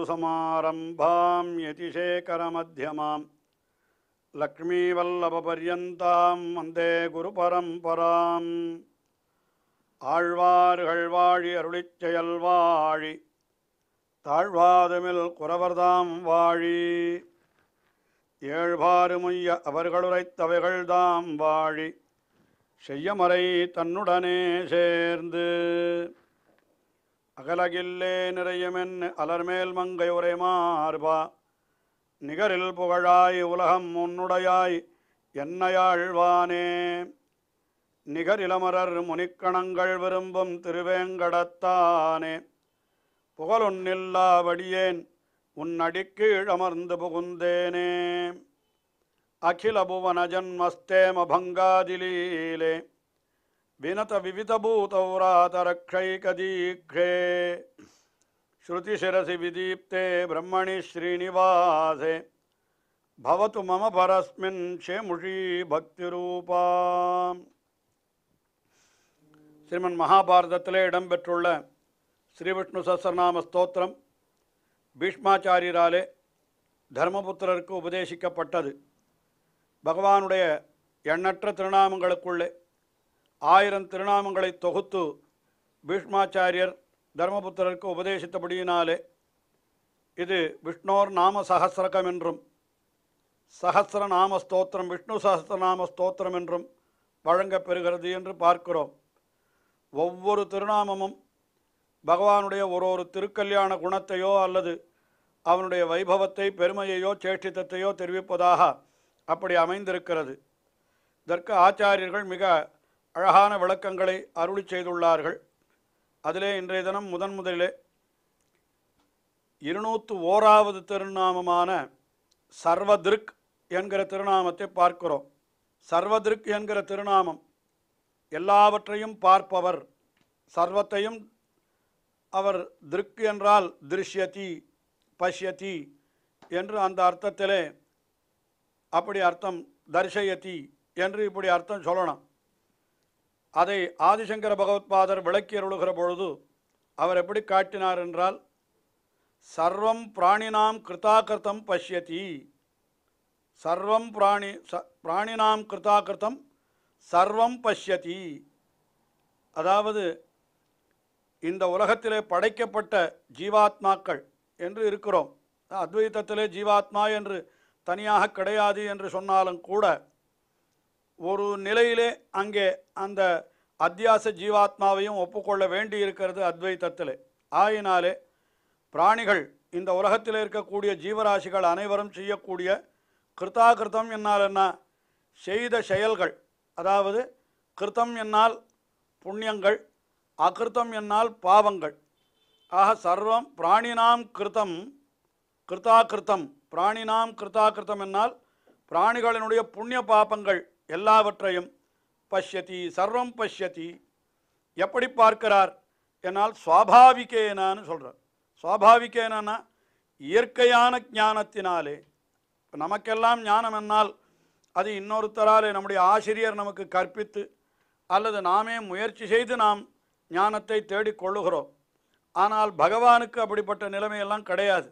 யதிசேகரமத்தியமாம் यतिशेखरमध्यमां வந்தே குரு பரம்பராம் ஆழ்வார்கள் வாழி அருளிச்செயல் வாழி தாழ்வாதுமில் குறவர்தாம் வாழி ஏழ்வாறு முய்ய அவர்களுரைத்தவைகள்தாம் வாழி செய்யமறை தன்னுடனே சேர்ந்து அகலகில்லே நிறையமென் அலர்மேல் மங்கை உரைமார்பா நிகரில் புகழாய் உலகம் உன்னுடையாய் என்னையாழ்வானே நிகரிலமரர் முனிக்கணங்கள் விரும்பும் திருவேங்கடத்தானே புகழுன்னில்லாவடியேன் உன் அடிக்கீழ் அமர்ந்து புகுந்தேனே அகில புவன ஜன்மஸ்தேமபங்காதிலீலே వినత వివితభూతవ్రాతరక్షైకదీక్షే శృతిశిరసి విదీప్తే బ్రహ్మణి శ్రీనివాసే భవతు మమ పరస్మిన్ క్షేముషీ பக்திரூபா ஸ்ரீமன் மகாபாரதத்திலே இடம்பெற்றுள்ள ஸ்ரீவிஷ்ணு சசரநாம ஸ்தோத்திரம் பீஷ்மாச்சாரியராலே தர்மபுத்திரருக்கு உபதேசிக்கப்பட்டது பகவானுடைய எண்ணற்ற திருநாமங்களுக்குள்ளே ஆயிரம் திருநாமங்களை தொகுத்து பீஷ்மாச்சாரியர் தர்மபுத்திரருக்கு உபதேசித்தபடியினாலே இது விஷ்ணோர் நாம சகசிரகம் என்றும் சகசிரநாம ஸ்தோத்திரம் விஷ்ணு சகசிரநாம ஸ்தோத்திரம் என்றும் வழங்கப்பெறுகிறது என்று பார்க்கிறோம் ஒவ்வொரு திருநாமமும் பகவானுடைய ஒரு ஒரு திருக்கல்யாண குணத்தையோ அல்லது அவனுடைய வைபவத்தை பெருமையையோ சேஷ்டித்தத்தையோ தெரிவிப்பதாக அப்படி அமைந்திருக்கிறது இதற்கு ஆச்சாரியர்கள் மிக அழகான விளக்கங்களை அருளி செய்துள்ளார்கள் அதிலே இன்றைய தினம் முதன் முதலிலே இருநூற்று ஓராவது திருநாமமான சர்வதிருக் என்கிற திருநாமத்தை பார்க்கிறோம் சர்வதிருக் என்கிற திருநாமம் எல்லாவற்றையும் பார்ப்பவர் சர்வத்தையும் அவர் திருக் என்றால் திருஷ்யதி பஷ்யதி என்று அந்த அர்த்தத்திலே அப்படி அர்த்தம் தர்ஷயதி என்று இப்படி அர்த்தம் சொல்லணும் அதை ஆதிசங்கர பகவத்பாதர் விளக்கி அருளுகிற பொழுது அவர் எப்படி காட்டினார் என்றால் சர்வம் பிராணினாம் கிருதாகிருத்தம் பஷ்யதி சர்வம் பிராணி ச பிராணினாம் கிருதாகிருத்தம் சர்வம் பஷ்யதி அதாவது இந்த உலகத்திலே படைக்கப்பட்ட ஜீவாத்மாக்கள் என்று இருக்கிறோம் அத்வைத்தத்திலே ஜீவாத்மா என்று தனியாக கிடையாது என்று சொன்னாலும் கூட ஒரு நிலையிலே அங்கே அந்த அத்தியாச ஜீவாத்மாவையும் ஒப்புக்கொள்ள வேண்டி இருக்கிறது அத்வைத்தத்தில் ஆயினாலே பிராணிகள் இந்த உலகத்தில் இருக்கக்கூடிய ஜீவராசிகள் அனைவரும் செய்யக்கூடிய கிருத்தாகிருத்தம் என்னால் என்ன செய்த செயல்கள் அதாவது கிருத்தம் என்னால் புண்ணியங்கள் அகிருத்தம் என்னால் பாவங்கள் ஆக சர்வம் பிராணினாம் கிருத்தம் கிருத்தாகிருத்தம் பிராணினாம் கிருத்தாகிருத்தம் என்னால் பிராணிகளினுடைய புண்ணிய பாபங்கள் எல்லாவற்றையும் பஷ்யதி சர்வம் பஷ்யதி எப்படி பார்க்கிறார் என்னால் சுவாபாவிகேனான்னு சொல்கிறார் சுவாபாவிகேனா இயற்கையான ஞானத்தினாலே நமக்கெல்லாம் ஞானம் என்னால் அது இன்னொருத்தராலே நம்முடைய ஆசிரியர் நமக்கு கற்பித்து அல்லது நாமே முயற்சி செய்து நாம் ஞானத்தை கொள்ளுகிறோம் ஆனால் பகவானுக்கு அப்படிப்பட்ட நிலைமையெல்லாம் கிடையாது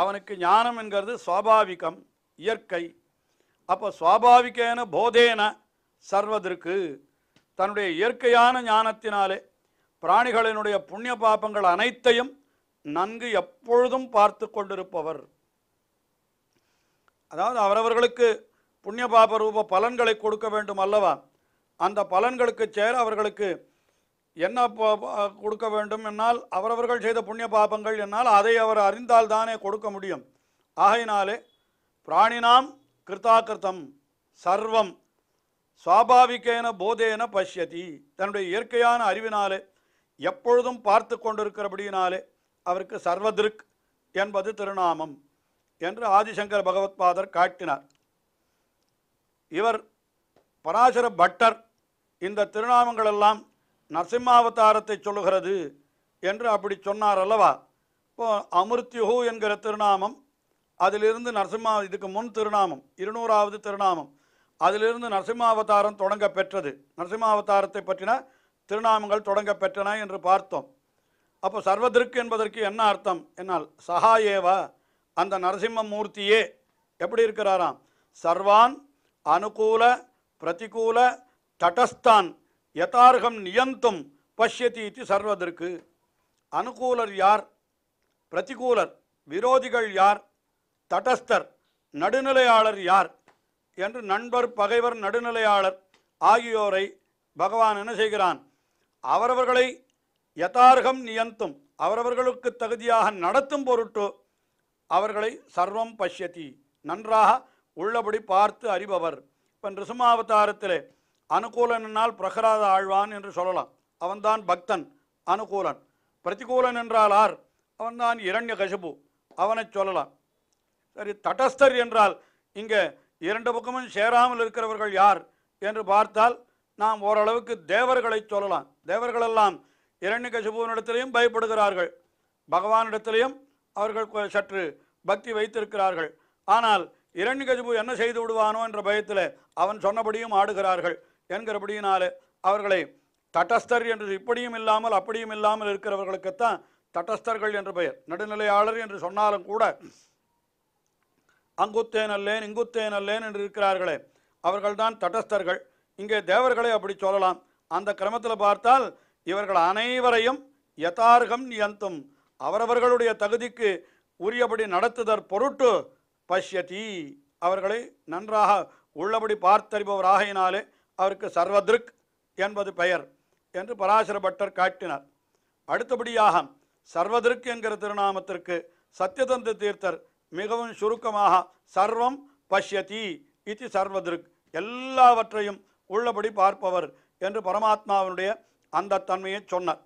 அவனுக்கு ஞானம் என்கிறது சுவாபாவிகம் இயற்கை அப்போ சுவாபாவிகேன போதேன சர்வதற்கு தன்னுடைய இயற்கையான ஞானத்தினாலே பிராணிகளினுடைய புண்ணிய பாபங்கள் அனைத்தையும் நன்கு எப்பொழுதும் பார்த்து கொண்டிருப்பவர் அதாவது அவரவர்களுக்கு புண்ணிய பாப ரூப பலன்களை கொடுக்க வேண்டும் அல்லவா அந்த பலன்களுக்கு சேர அவர்களுக்கு என்ன கொடுக்க வேண்டும் என்னால் அவரவர்கள் செய்த புண்ணிய பாபங்கள் என்னால் அதை அவர் அறிந்தால் தானே கொடுக்க முடியும் ஆகையினாலே பிராணினாம் கிருத்தாகிருத்தம் சர்வம் சுவாபாவிகேன போதேன பசியதி தன்னுடைய இயற்கையான அறிவினாலே எப்பொழுதும் பார்த்து கொண்டிருக்கிறபடியினாலே அவருக்கு சர்வதிருக் என்பது திருநாமம் என்று ஆதிசங்கர் பகவத்பாதர் காட்டினார் இவர் பராசர பட்டர் இந்த திருநாமங்களெல்லாம் நரசிம்மாவதாரத்தை சொல்லுகிறது என்று அப்படி சொன்னார் அல்லவா இப்போ அமிர்த்யுகு என்கிற திருநாமம் அதிலிருந்து நரசிம்மா இதுக்கு முன் திருநாமம் இருநூறாவது திருநாமம் அதிலிருந்து நரசிம்மாவதாரம் தொடங்க பெற்றது நரசிம்மாவதாரத்தை பற்றின திருநாமங்கள் தொடங்க பெற்றன என்று பார்த்தோம் அப்போ சர்வதற்கு என்பதற்கு என்ன அர்த்தம் என்னால் சஹா ஏவா அந்த நரசிம்ம மூர்த்தியே எப்படி இருக்கிறாராம் சர்வான் அனுகூல பிரதிகூல தடஸ்தான் யதார்கம் நியந்தும் பஷ்யதி இது சர்வதற்கு அனுகூலர் யார் பிரதிகூலர் விரோதிகள் யார் தடஸ்தர் நடுநிலையாளர் யார் என்று நண்பர் பகைவர் நடுநிலையாளர் ஆகியோரை பகவான் என்ன செய்கிறான் அவரவர்களை யதார்கம் நியந்தும் அவரவர்களுக்கு தகுதியாக நடத்தும் பொருட்டு அவர்களை சர்வம் பஷ்யதி நன்றாக உள்ளபடி பார்த்து அறிபவர் இப்போ நிருசிம்மாவதாரத்திலே அனுகூலனால் பிரகராத ஆழ்வான் என்று சொல்லலாம் அவன்தான் பக்தன் அனுகூலன் பிரதிகூலன் என்றால் ஆர் அவன்தான் இரண்ய கசபு அவனை சொல்லலாம் சரி தடஸ்தர் என்றால் இங்கே இரண்டு பக்கமும் சேராமல் இருக்கிறவர்கள் யார் என்று பார்த்தால் நாம் ஓரளவுக்கு தேவர்களை சொல்லலாம் தேவர்களெல்லாம் இரண்யகசிபுவனிடத்திலையும் பயப்படுகிறார்கள் பகவானிடத்திலையும் அவர்கள் சற்று பக்தி வைத்திருக்கிறார்கள் ஆனால் இரண்யகசிபு என்ன செய்து விடுவானோ என்ற பயத்தில் அவன் சொன்னபடியும் ஆடுகிறார்கள் என்கிறபடியினாலே அவர்களை தட்டஸ்தர் என்று இப்படியும் இல்லாமல் அப்படியும் இல்லாமல் இருக்கிறவர்களுக்குத்தான் தட்டஸ்தர்கள் என்று பெயர் நடுநிலையாளர் என்று சொன்னாலும் கூட அங்குத்தேன் அல்லேன் இங்குத்தேன் அல்லேன் என்று இருக்கிறார்களே அவர்கள்தான் தடஸ்தர்கள் இங்கே தேவர்களை அப்படி சொல்லலாம் அந்த கிரமத்தில் பார்த்தால் இவர்கள் அனைவரையும் யதார்கம் நியந்தும் அவரவர்களுடைய தகுதிக்கு உரியபடி நடத்துதற் பொருட்டு பஷ்ய தீ அவர்களை நன்றாக உள்ளபடி பார்த்தறிபவராகையினாலே அவருக்கு சர்வத்ருக் என்பது பெயர் என்று பராசர பட்டர் காட்டினார் அடுத்தபடியாக சர்வதிருக் என்கிற திருநாமத்திற்கு சத்யதந்த தீர்த்தர் மிகவும் சுருக்கமாக சர்வம் பஷ்யதி இது சர்வதிருக் எல்லாவற்றையும் உள்ளபடி பார்ப்பவர் என்று பரமாத்மாவினுடைய அந்த தன்மையை சொன்னார்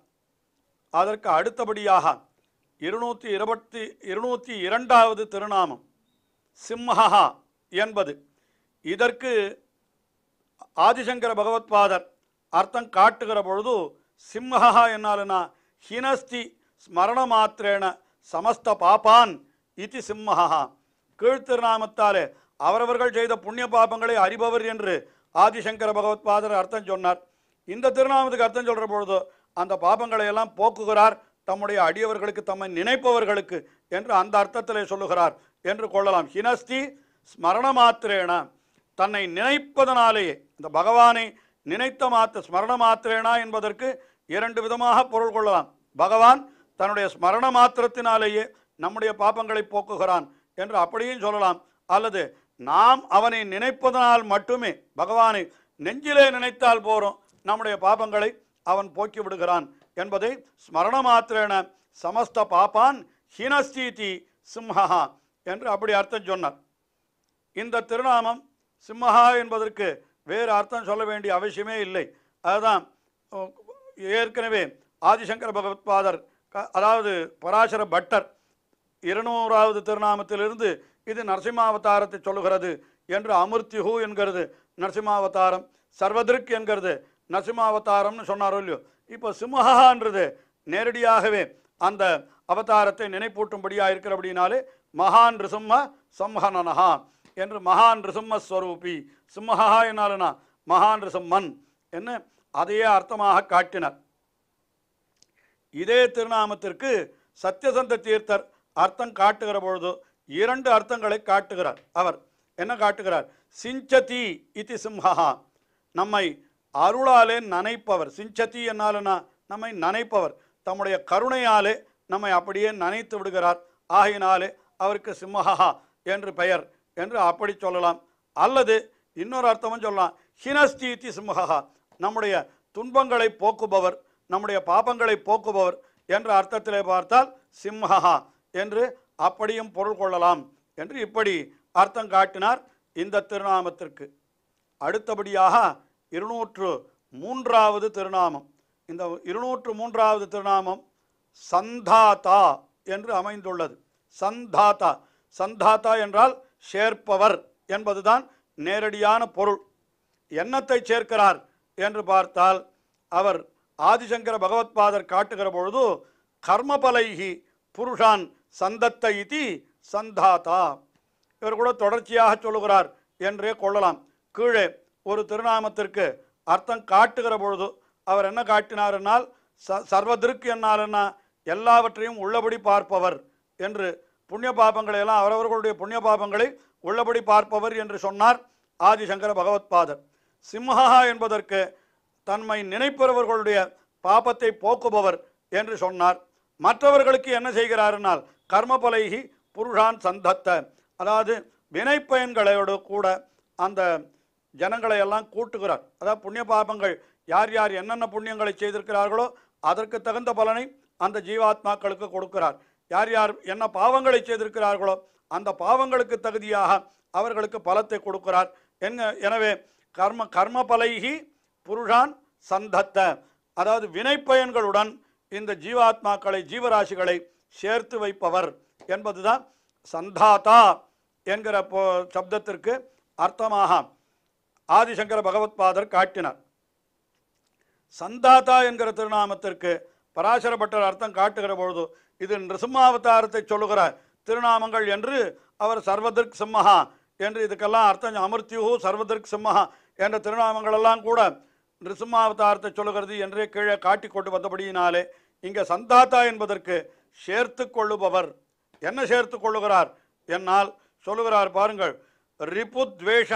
அதற்கு அடுத்தபடியாக இருநூற்றி இருபத்தி இருநூற்றி இரண்டாவது திருநாமம் சிம்மஹா என்பது இதற்கு ஆதிசங்கர பகவத்பாதர் அர்த்தம் காட்டுகிற பொழுது சிம்மஹா என்னாலுன்னா ஹினஸ்தி ஸ்மரண மாத்திரேன சமஸ்த பாப்பான் இத்தி சிம்மஹா கீழ்த்திருநாமத்தாலே அவரவர்கள் செய்த புண்ணிய பாபங்களை அறிபவர் என்று ஆதிசங்கர பகவத்பாதர் அர்த்தம் சொன்னார் இந்த திருநாமத்துக்கு அர்த்தம் சொல்கிற பொழுது அந்த பாபங்களை எல்லாம் போக்குகிறார் தம்முடைய அடியவர்களுக்கு தம்மை நினைப்பவர்களுக்கு என்று அந்த அர்த்தத்திலே சொல்லுகிறார் என்று கொள்ளலாம் ஹினஸ்தி ஸ்மரண மாத்திரேனா தன்னை நினைப்பதனாலேயே இந்த பகவானை நினைத்த மாத்த ஸ்மரண மாத்திரேனா என்பதற்கு இரண்டு விதமாக பொருள் கொள்ளலாம் பகவான் தன்னுடைய ஸ்மரண மாத்திரத்தினாலேயே நம்முடைய பாப்பங்களை போக்குகிறான் என்று அப்படியும் சொல்லலாம் அல்லது நாம் அவனை நினைப்பதனால் மட்டுமே பகவானை நெஞ்சிலே நினைத்தால் போகிறோம் நம்முடைய பாப்பங்களை அவன் போக்கி விடுகிறான் என்பதை ஸ்மரண மாத்திரேன சமஸ்த பாப்பான் ஹீனஸ்தீதி சிம்ஹா என்று அப்படி அர்த்தம் சொன்னார் இந்த திருநாமம் சிம்மஹா என்பதற்கு வேறு அர்த்தம் சொல்ல வேண்டிய அவசியமே இல்லை அதுதான் ஏற்கனவே ஆதிசங்கர பகவத்பாதர் அதாவது பராசர பட்டர் இருநூறாவது திருநாமத்திலிருந்து இது நரசிம்மாவதாரத்தை சொல்லுகிறது என்று அமிர்த்திஹூ என்கிறது நரசிம்மாவதாரம் சர்வதிருக் என்கிறது நரசிம்மாவதாரம்னு சொன்னாரோ இல்லையோ இப்போ சிம்மஹான்றது நேரடியாகவே அந்த அவதாரத்தை நினைப்பூட்டும்படியாக இருக்கிற அப்படின்னாலே மகான் ரிசும்ம சம்ஹனனஹா என்று மகான் ரிசும்மஸ்வரூபி சிம்மஹா என்னாலனா மகான் ரிசும்மன் என்ன அதையே அர்த்தமாக காட்டினார் இதே திருநாமத்திற்கு சத்யசந்த தீர்த்தர் அர்த்தம் காட்டுகிற பொழுது இரண்டு அர்த்தங்களை காட்டுகிறார் அவர் என்ன காட்டுகிறார் சிஞ்சதி இத்தி சிம்ஹா நம்மை அருளாலே நனைப்பவர் சிஞ்சதி என்னால்னா நம்மை நனைப்பவர் தம்முடைய கருணையாலே நம்மை அப்படியே நனைத்து விடுகிறார் ஆகையினாலே அவருக்கு சிம்மஹா என்று பெயர் என்று அப்படி சொல்லலாம் அல்லது இன்னொரு அர்த்தமும் சொல்லலாம் ஹினஸ்தி இத்தி சிம்மஹா நம்முடைய துன்பங்களை போக்குபவர் நம்முடைய பாபங்களை போக்குபவர் என்ற அர்த்தத்திலே பார்த்தால் சிம்மஹா என்று அப்படியும் பொருள் கொள்ளலாம் என்று இப்படி அர்த்தம் காட்டினார் இந்த திருநாமத்திற்கு அடுத்தபடியாக இருநூற்று மூன்றாவது திருநாமம் இந்த இருநூற்று மூன்றாவது திருநாமம் சந்தாதா என்று அமைந்துள்ளது சந்தாதா சந்தாதா என்றால் சேர்ப்பவர் என்பதுதான் நேரடியான பொருள் என்னத்தை சேர்க்கிறார் என்று பார்த்தால் அவர் ஆதிசங்கர பகவத்பாதர் காட்டுகிற பொழுது கர்மபலைகி புருஷான் சந்தத்த இதி சந்தாதா இவர் கூட தொடர்ச்சியாக சொல்லுகிறார் என்றே கொள்ளலாம் கீழே ஒரு திருநாமத்திற்கு அர்த்தம் காட்டுகிற பொழுது அவர் என்ன காட்டினார்னால் ச சர்வதற்கு என்னால்னா எல்லாவற்றையும் உள்ளபடி பார்ப்பவர் என்று புண்ணிய பாபங்களை எல்லாம் அவரவர்களுடைய புண்ணிய பாபங்களை உள்ளபடி பார்ப்பவர் என்று சொன்னார் ஆதிசங்கர பகவத்பாதர் சிம்ஹா என்பதற்கு தன்மை நினைப்பவர்களுடைய பாபத்தை போக்குபவர் என்று சொன்னார் மற்றவர்களுக்கு என்ன செய்கிறாருனால் கர்மபலைகி புருஷான் சந்தத்த அதாவது வினை பயன்களையோடு கூட அந்த ஜனங்களை எல்லாம் கூட்டுகிறார் அதாவது புண்ணிய பாபங்கள் யார் யார் என்னென்ன புண்ணியங்களை செய்திருக்கிறார்களோ அதற்கு தகுந்த பலனை அந்த ஜீவாத்மாக்களுக்கு கொடுக்கிறார் யார் யார் என்ன பாவங்களை செய்திருக்கிறார்களோ அந்த பாவங்களுக்கு தகுதியாக அவர்களுக்கு பலத்தை கொடுக்கிறார் என்ன எனவே கர்ம கர்ம பலகி புருஷான் சந்தத்த அதாவது வினை பயன்களுடன் இந்த ஜீவாத்மாக்களை ஜீவராசிகளை சேர்த்து வைப்பவர் என்பதுதான் சந்தாதா என்கிற போ சப்தத்திற்கு அர்த்தமாக ஆதிசங்கர பகவத்பாதர் காட்டினார் சந்தாதா என்கிற திருநாமத்திற்கு பராசரப்பட்டர் அர்த்தம் காட்டுகிற பொழுது இது நிருசிம்மாவதாரத்தை சொல்லுகிற திருநாமங்கள் என்று அவர் சர்வதற்கு சிம்மஹா என்று இதுக்கெல்லாம் அர்த்தம் அமிர்த்தியூ சர்வதற்கு சிம்மஹா என்ற திருநாமங்களெல்லாம் கூட நிருசிம்மாவதாரத்தை சொல்லுகிறது என்றே கீழே காட்டி கொண்டு வந்தபடியினாலே இங்கே சந்தாத்தா என்பதற்கு சேர்த்து கொள்ளுபவர் என்ன சேர்த்து கொள்ளுகிறார் என்னால் சொல்லுகிறார் பாருங்கள் ரிப்புத்வேஷ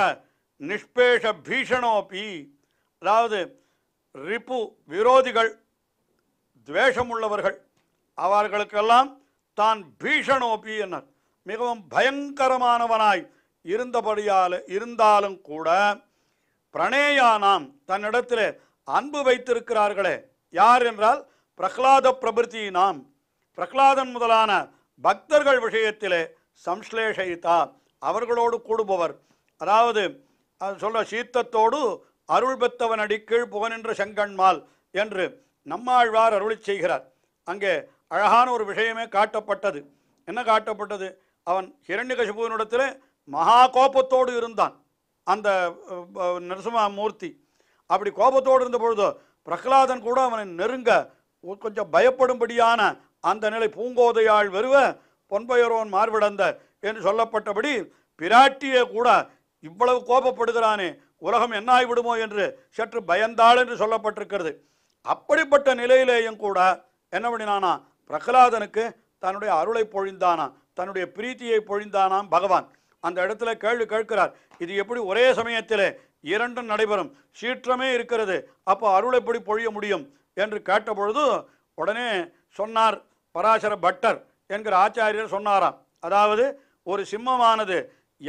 நிஷ்பேஷ பீஷணோபி அதாவது ரிப்பு விரோதிகள் துவேஷம் உள்ளவர்கள் அவர்களுக்கெல்லாம் தான் பீஷணோபி என்னார் மிகவும் பயங்கரமானவனாய் இருந்தபடியால் இருந்தாலும் கூட பிரணேயானாம் தன்னிடத்தில் அன்பு வைத்திருக்கிறார்களே யார் என்றால் பிரகலாத நாம் பிரகலாதன் முதலான பக்தர்கள் விஷயத்திலே சம்ஸ்லேஷயித்தா அவர்களோடு கூடுபவர் அதாவது சொல்ல சீத்தத்தோடு அருள் பெத்தவன் அடிக்கீழ் புகனின்ற செங்கண்மால் என்று நம்மாழ்வார் அருளி செய்கிறார் அங்கே அழகான ஒரு விஷயமே காட்டப்பட்டது என்ன காட்டப்பட்டது அவன் ஹிரண்யகசிபுவனிடத்தில் மகா கோபத்தோடு இருந்தான் அந்த நரசிம்மூர்த்தி அப்படி கோபத்தோடு இருந்த பொழுதோ பிரகலாதன் கூட அவனை நெருங்க கொஞ்சம் பயப்படும்படியான அந்த நிலை பூங்கோதையாள் வருவ பொன்பயரோன் மார்படந்த என்று சொல்லப்பட்டபடி பிராட்டியே கூட இவ்வளவு கோபப்படுகிறானே உலகம் என்ன ஆகிவிடுமோ என்று சற்று பயந்தாள் என்று சொல்லப்பட்டிருக்கிறது அப்படிப்பட்ட நிலையிலேயும் கூட என்ன பண்ணினானா பிரகலாதனுக்கு தன்னுடைய அருளை பொழிந்தானா தன்னுடைய பிரீத்தியை பொழிந்தானாம் பகவான் அந்த இடத்துல கேள்வி கேட்கிறார் இது எப்படி ஒரே சமயத்தில் இரண்டும் நடைபெறும் சீற்றமே இருக்கிறது அப்போ அருள் எப்படி பொழிய முடியும் என்று கேட்டபொழுது உடனே சொன்னார் பராசர பட்டர் என்கிற ஆச்சாரியர் சொன்னாராம் அதாவது ஒரு சிம்மமானது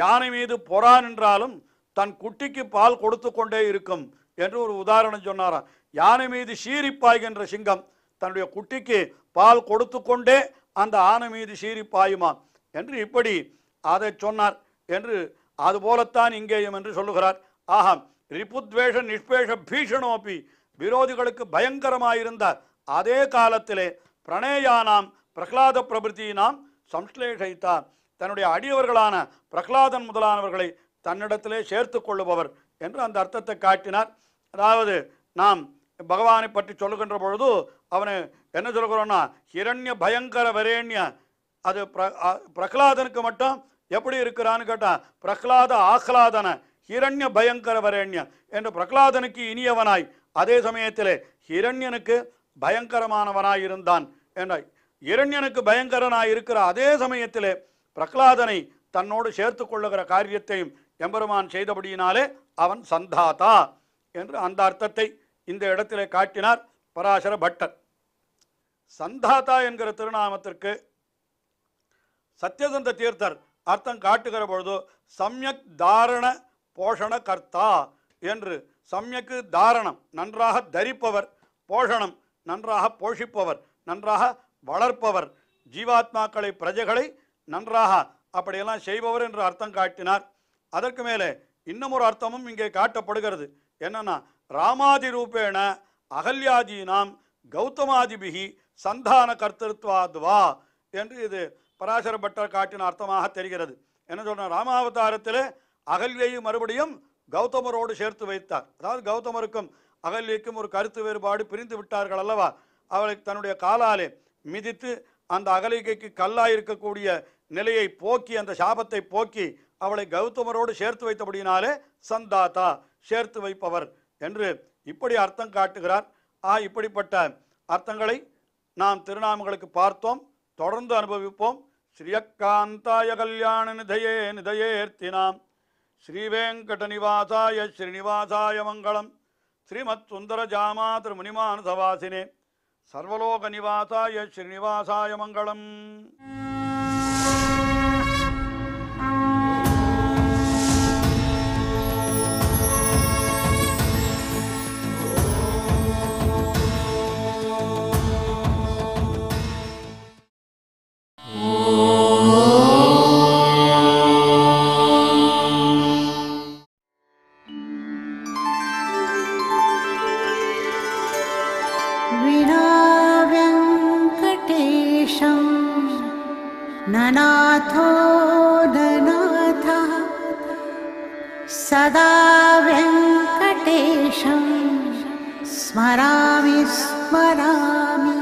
யானை மீது பொறா நின்றாலும் தன் குட்டிக்கு பால் கொடுத்து கொண்டே இருக்கும் என்று ஒரு உதாரணம் சொன்னாராம் யானை மீது சீரிப்பாய்கின்ற சிங்கம் தன்னுடைய குட்டிக்கு பால் கொடுத்து கொண்டே அந்த ஆனை மீது சீரிப்பாயுமா என்று இப்படி அதை சொன்னார் என்று அதுபோலத்தான் இங்கேயும் என்று சொல்லுகிறார் ஆஹா ரிபுத்வேஷ நிஷ்பேஷ பீஷணம் அப்படி விரோதிகளுக்கு பயங்கரமாயிருந்த அதே காலத்திலே பிரணேயானாம் பிரகலாத பிரபுத்தியினாம் சம்ஸ்லேஷித்தார் தன்னுடைய அடியவர்களான பிரகலாதன் முதலானவர்களை தன்னிடத்திலே சேர்த்து கொள்ளுபவர் என்று அந்த அர்த்தத்தை காட்டினார் அதாவது நாம் பகவானை பற்றி சொல்லுகின்ற பொழுது அவனை என்ன சொல்கிறோன்னா ஹிரண்ய பயங்கர வரேண்ய அது பிர பிரகலாதனுக்கு மட்டும் எப்படி இருக்கிறான்னு கேட்டால் பிரகலாத ஆஹ்லாதன ஹிரண்ய பயங்கர வரேண்ய என்று பிரகலாதனுக்கு இனியவனாய் அதே சமயத்தில் ஹிரண்யனுக்கு பயங்கரமானவனாய் இருந்தான் என்றாய் இரண்யனுக்கு பயங்கரனாய் இருக்கிற அதே சமயத்திலே பிரகலாதனை தன்னோடு சேர்த்து கொள்ளுகிற காரியத்தையும் எம்பெருமான் செய்தபடியினாலே அவன் சந்தாதா என்று அந்த அர்த்தத்தை இந்த இடத்திலே காட்டினார் பராசர பட்டர் சந்தாதா என்கிற திருநாமத்திற்கு சத்யசந்த தீர்த்தர் அர்த்தம் காட்டுகிற பொழுது சம்யக் தாரண போஷண கர்த்தா என்று சம்யக்கு தாரணம் நன்றாக தரிப்பவர் போஷணம் நன்றாக போஷிப்பவர் நன்றாக வளர்ப்பவர் ஜீவாத்மாக்களை பிரஜைகளை நன்றாக அப்படியெல்லாம் செய்பவர் என்று அர்த்தம் காட்டினார் அதற்கு மேலே இன்னமொரு அர்த்தமும் இங்கே காட்டப்படுகிறது என்னென்னா ராமாதி ரூபேண அகல்யாதீனாம் கௌதமாதிபிகி சந்தான கர்த்தத்துவாத்வா என்று இது பராசர பட்டர் காட்டின அர்த்தமாக தெரிகிறது என்ன சொன்ன ராமாவதாரத்தில் அகல்யையும் மறுபடியும் கௌதமரோடு சேர்த்து வைத்தார் அதாவது கௌதமருக்கும் அகல்யக்கும் ஒரு கருத்து வேறுபாடு பிரிந்து விட்டார்கள் அல்லவா அவளை தன்னுடைய காலாலே மிதித்து அந்த அகலிகைக்கு கல்லாக இருக்கக்கூடிய நிலையை போக்கி அந்த சாபத்தை போக்கி அவளை கௌதமரோடு சேர்த்து வைத்தபடினாலே சந்தாத்தா சேர்த்து வைப்பவர் என்று இப்படி அர்த்தம் காட்டுகிறார் ஆ இப்படிப்பட்ட அர்த்தங்களை நாம் திருநாமங்களுக்கு பார்த்தோம் தொடர்ந்து அனுபவிப்போம் ஸ்ரீயக்காந்தாய கல்யாண நிதையே நிதையேர்த்தினாம் ஸ்ரீவேங்கட நிவாசாய ஸ்ரீனிவாசாய மங்களம் జామాతృ శ్రీమత్సుందరజామాతృమునిమానసవాసినే సర్వలోక నివాసాయ శ్రీనివాసాయ మంగళం सदा वेङ्कटेशं स्मरामि स्मरामि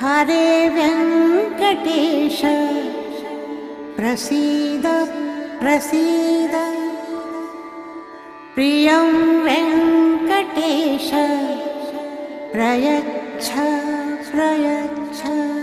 हरे वेङ्कटेश प्रसीद प्रसीद प्रियं वेङ्कटेश प्रयच्छ प्रयच्छ